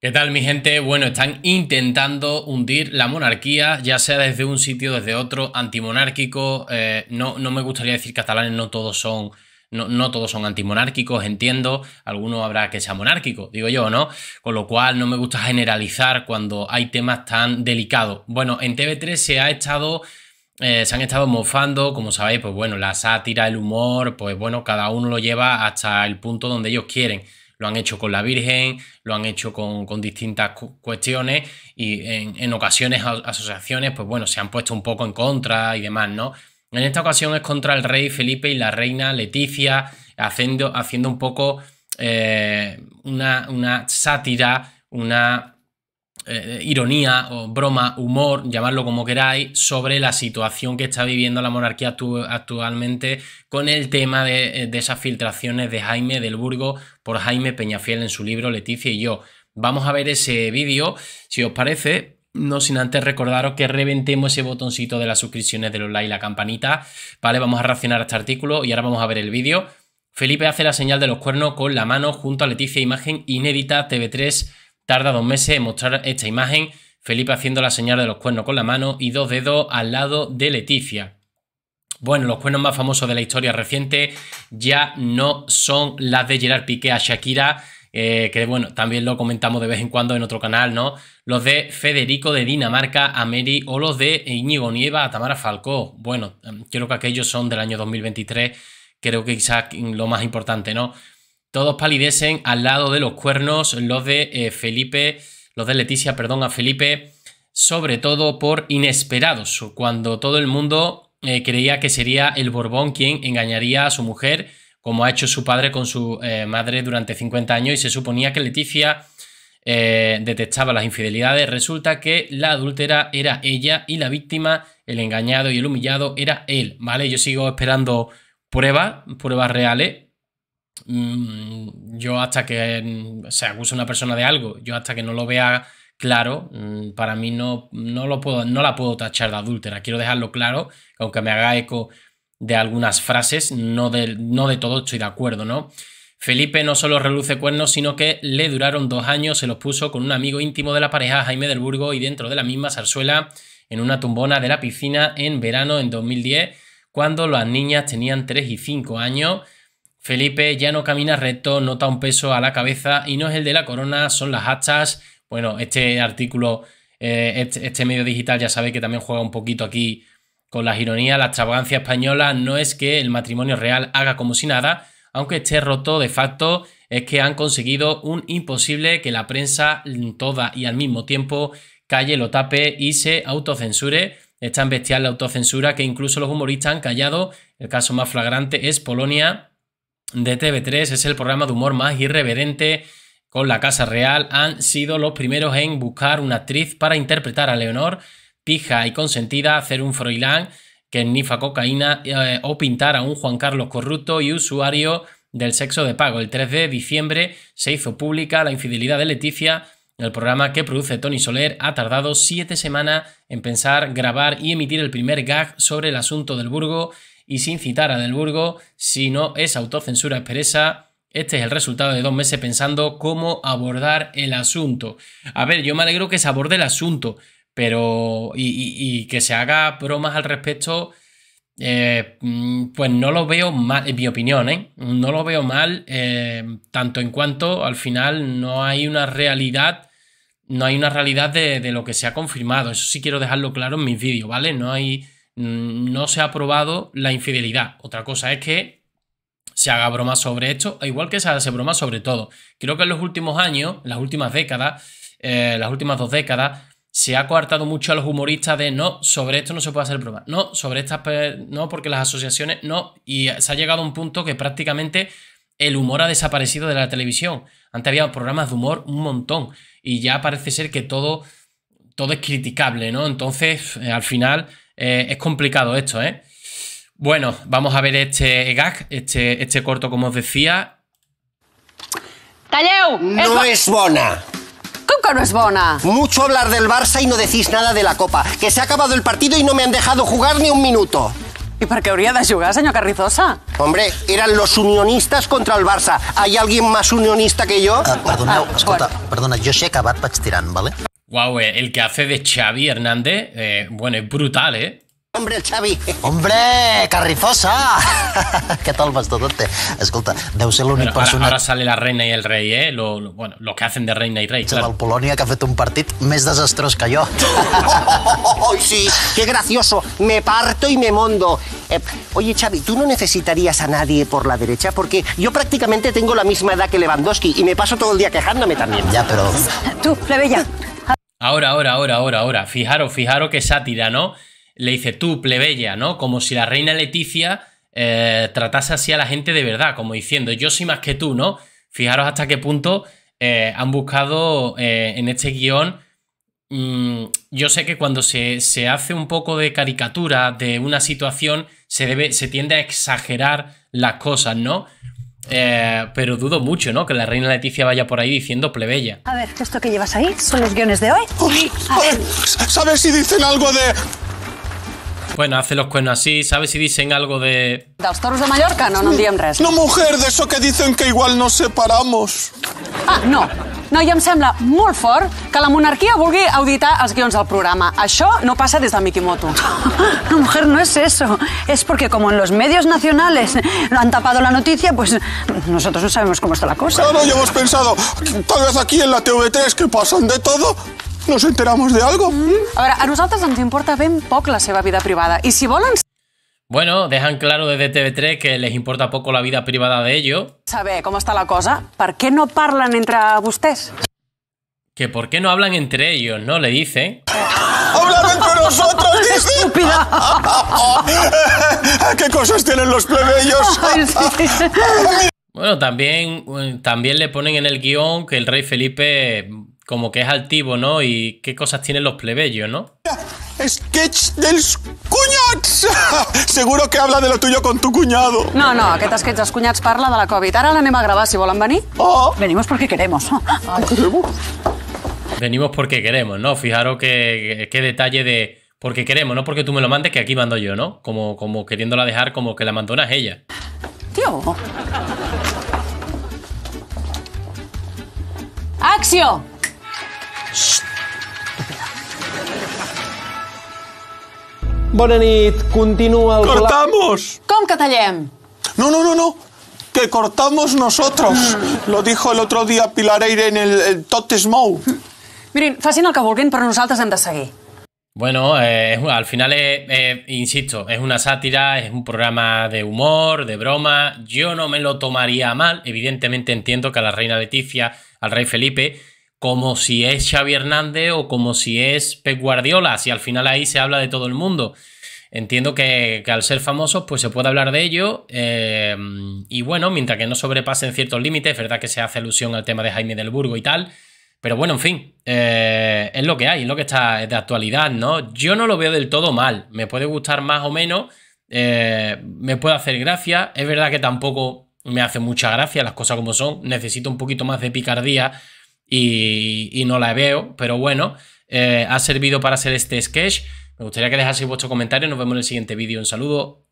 ¿Qué tal mi gente? Bueno, están intentando hundir la monarquía, ya sea desde un sitio, desde otro, antimonárquico. Eh, no, no me gustaría decir catalanes, no todos son no, todos son antimonárquicos, entiendo, alguno habrá que sea monárquico, digo yo, ¿no? Con lo cual no me gusta generalizar cuando hay temas tan delicados. Bueno, en TV3 se ha estado. Eh, se han estado mofando, como sabéis, pues bueno, la sátira, el humor, pues bueno, cada uno lo lleva hasta el punto donde ellos quieren lo han hecho con la Virgen, lo han hecho con, distintas cuestiones y en, ocasiones asociaciones, pues bueno, se han puesto un poco en contra y demás, ¿no? En esta ocasión es contra el rey Felipe y la reina Leticia, haciendo, haciendo un poco eh, una sátira, una eh, ironía o broma, humor, llamarlo como queráis, sobre la situación que está viviendo la monarquía actualmente con el tema eh, de, esas filtraciones de Jaime del Burgo por Jaime Peñafiel en su libro Leticia y yo. Vamos a ver ese vídeo, si os parece, no sin antes recordaros que reventemos ese botoncito de las suscripciones de los y la campanita, ¿vale? Vamos a reaccionar a este artículo y ahora vamos a ver el vídeo. Felipe hace la señal de los cuernos con la mano junto a Leticia Imagen inédita TV3 tarda dos meses en mostrar esta imagen, Felipe haciendo la señal de los cuernos con la mano y dos dedos al lado de Leticia. Bueno, los cuernos más famosos de la historia reciente ya no son las de Gerard Piqué a Shakira, eh, que bueno, también lo comentamos de vez en cuando en otro canal, ¿no? Los de Federico de Dinamarca a Mary o los de Iñigo Nieva a Tamara Falcó. Bueno, em, creo que aquellos son del año 2023, creo que quizás lo más importante, ¿no? Todos palidecen al lado de los cuernos, los de eh, Felipe, los de Leticia, perdón, a Felipe, sobre todo por inesperados, cuando todo el mundo eh, creía que sería el Borbón quien engañaría a su mujer, como ha hecho su padre con su eh, madre durante 50 años, y se suponía que Leticia detestaba las infidelidades. Resulta que la adúltera era ella y la víctima, el engañado y el humillado era él, ¿vale? Yo sigo esperando pruebas, pruebas reales, Mm, yo hasta que se acuse una persona de algo, yo hasta que no lo vea claro, mm, para mí no, no, lo puedo, no la puedo tachar de adúltera. Quiero dejarlo claro, aunque me haga eco de algunas frases, no de, no de todo estoy de acuerdo, ¿no? Felipe no solo reluce cuernos, sino que le duraron dos años, se los puso con un amigo íntimo de la pareja, Jaime del Burgo, y dentro de la misma zarzuela, en una tumbona de la piscina en verano en 2010, cuando las niñas tenían 3 y 5 años. Felipe ya no camina recto, nota un peso a la cabeza y no es el de la corona, son las hachas. Bueno, este artículo, eh, este, este, medio digital ya sabe que también juega un poquito aquí con las ironías. La extravagancia española no es que el matrimonio real haga como si nada, aunque esté roto de facto, es que han conseguido un imposible que la prensa toda y al mismo tiempo calle, lo tape y se autocensure. Es tan bestial la autocensura que incluso los humoristas han callado. El caso más flagrante es Polonia, de TV3 es el programa de humor más irreverente con la Casa Real. Han sido los primeros en buscar una actriz para interpretar a Leonor, pija y consentida, hacer un Froilán que nifa cocaína eh, o pintar a un Juan Carlos corrupto y usuario del sexo de pago. El 3 de diciembre se hizo pública la infidelidad de Leticia. El programa que produce Tony Soler ha tardado siete semanas en pensar, grabar y emitir el primer gag sobre el asunto del Burgo y sin citar a Del Burgo, si no es autocensura expresa, este es el resultado de dos meses pensando cómo abordar el asunto. A ver, yo me alegro que se aborde el asunto, pero. y, que se haga bromas al respecto. Eh, mm, pues no lo veo mal, en mi opinión, ¿eh? No lo veo mal, eh, tanto en cuanto al final no hay una realidad. No hay una realidad de lo que se ha confirmado. Eso sí quiero dejarlo claro en mis vídeos, ¿vale? No hay Mm, no se ha probado la infidelidad. Otra cosa es que se haga broma sobre esto, e igual que se hace broma sobre todo. Creo que en los últimos años, en las últimas décadas, eh, las últimas dos décadas, se ha coartado mucho a los humoristas de no, sobre esto no se puede hacer broma, no, sobre estas, no, porque las asociaciones, no, y se ha llegado a un punto que prácticamente el humor ha desaparecido de la televisión. Antes había programas de humor un montón y ya parece ser que todo, todo es criticable, ¿no? Entonces, eh, al final eh, es complicado esto, ¿eh? Bueno, vamos a ver este gag, este, este corto, como os decía. ¡Calleu! No es, bona. ¿Cómo que no es bona? Mucho hablar del Barça y no decís nada de la Copa. Que se ha acabado el partido y no me han dejado jugar ni un minuto. ¿Y por qué habría de jugar, señor Carrizosa? Hombre, eran los unionistas contra el Barça. ¿Hay alguien más unionista que yo? Ah, ah, perdona, perdona, yo sé que acabat vale? Wow, eh, el que hace de Xavi Hernández, eh, bueno, es brutal, ¿eh? Hombre, el Xavi. Hombre, Carrizosa. ¿Qué tal, bastonote? Escolta, deu ser l'únic persona... sale la reina y el rey, eh? bueno, lo que hacen de reina y rey. clar. Polonia Polonia que ha hecho un partido más desastroso que yo. oh, sí, qué gracioso. Me parto y me mondo. oye, Xavi, ¿tú no necesitarías a nadie por la derecha? Porque yo prácticamente tengo la misma edad que Lewandowski y me paso todo el día quejándome también. Ya, pero... Tú, plebeya, Ahora, ahora, ahora, ahora, ahora. Fijaros, fijaros qué sátira, ¿no? Le dice tú, plebeya, ¿no? Como si la reina Leticia eh, tratase así a la gente de verdad, como diciendo, yo soy más que tú, ¿no? Fijaros hasta qué punto eh, han buscado eh, en este guión. Mm, yo sé que cuando se, se, hace un poco de caricatura de una situación, se, debe, se tiende a exagerar las cosas, ¿no? Eh, pero dudo mucho, ¿no? Que la reina Leticia vaya por ahí diciendo plebeya. A ver, esto que llevas ahí son los guiones de hoy. a ¿Sabes si dicen algo de.? Bueno, hace los cuernos así, ¿sabes si dicen algo de...? los toros de Mallorca, no, no No, mujer, de eso que dicen que igual nos separamos. Ah, no, no, i me em sembla muy fort que la monarquia vulgui auditar els guions del programa. Això no pasa desde Mikimoto. La mujer, no es eso. Es porque como en los medios nacionales han tapado la noticia, pues nosotros no sabemos cómo está la cosa. No, ya hemos pensado, tal vez aquí en la TV3 que pasan de todo, nos enteramos de algo. A a nosotros nos importa ven poco la seva vida privada. Y si volan Bueno, dejan claro desde TV3 que les importa poco la vida privada de ellos, Sabe cómo está la cosa, ¿por qué no hablan entre ustedes? Que por qué no hablan entre ellos, ¿no? Le dicen. ¡Hablan entre nosotros, ¡Estúpida! ¿Qué cosas tienen los plebeyos? bueno, también, eh, también le ponen en el guión que el rey Felipe como que es altivo, ¿no? Y qué cosas tienen los plebeyos, ¿no? sketch del cuñats! Seguro que habla de lo tuyo con tu cuñado. No, no, que sketch dels cuñats parla de la Covid. Ara l'anem a gravar, si volan venir. Oh. Venimos porque queremos. Oh. Venimos porque queremos, ¿no? Fijaros qué, qué detalle de... Porque queremos, no porque tú me lo mandes, que aquí mando yo, ¿no? Como, como queriéndola dejar como que la mandona es ella. Tío. ¡Axio! Bona nit, continua el... ¡Cortamos! Com catallem? No, no, no, no. Que cortamos nosotros. Mm. Lo dijo el otro día Pilar Eire en el, el Tot fascina Miren, mm. Mirin, facin el que vulguin, però nosaltres hem Bueno, eh, al final, insisto, es una sátira, es un programa de humor, de broma. Yo no me lo tomaría mal. Evidentemente entiendo que a la reina Leticia, al rey Felipe, como si es Xavi Hernández o como si es Pep Guardiola, si al final ahí se habla de todo el mundo. Entiendo que, al ser famosos pues se puede hablar de ello em, y bueno, mientras que no sobrepasen ciertos límites, es verdad que se hace alusión al tema de Jaime del Burgo y tal, pero bueno, en fin, eh, es lo que hay, es lo que está de actualidad, ¿no? Yo no lo veo del todo mal, me puede gustar más o menos, eh, me puede hacer gracia, es verdad que tampoco me hace mucha gracia las cosas como son, necesito un poquito más de picardía y, no la veo, pero bueno, eh, ha servido para hacer este sketch. Me gustaría que dejaseis vuestro comentario. Nos vemos en el siguiente vídeo. Un saludo.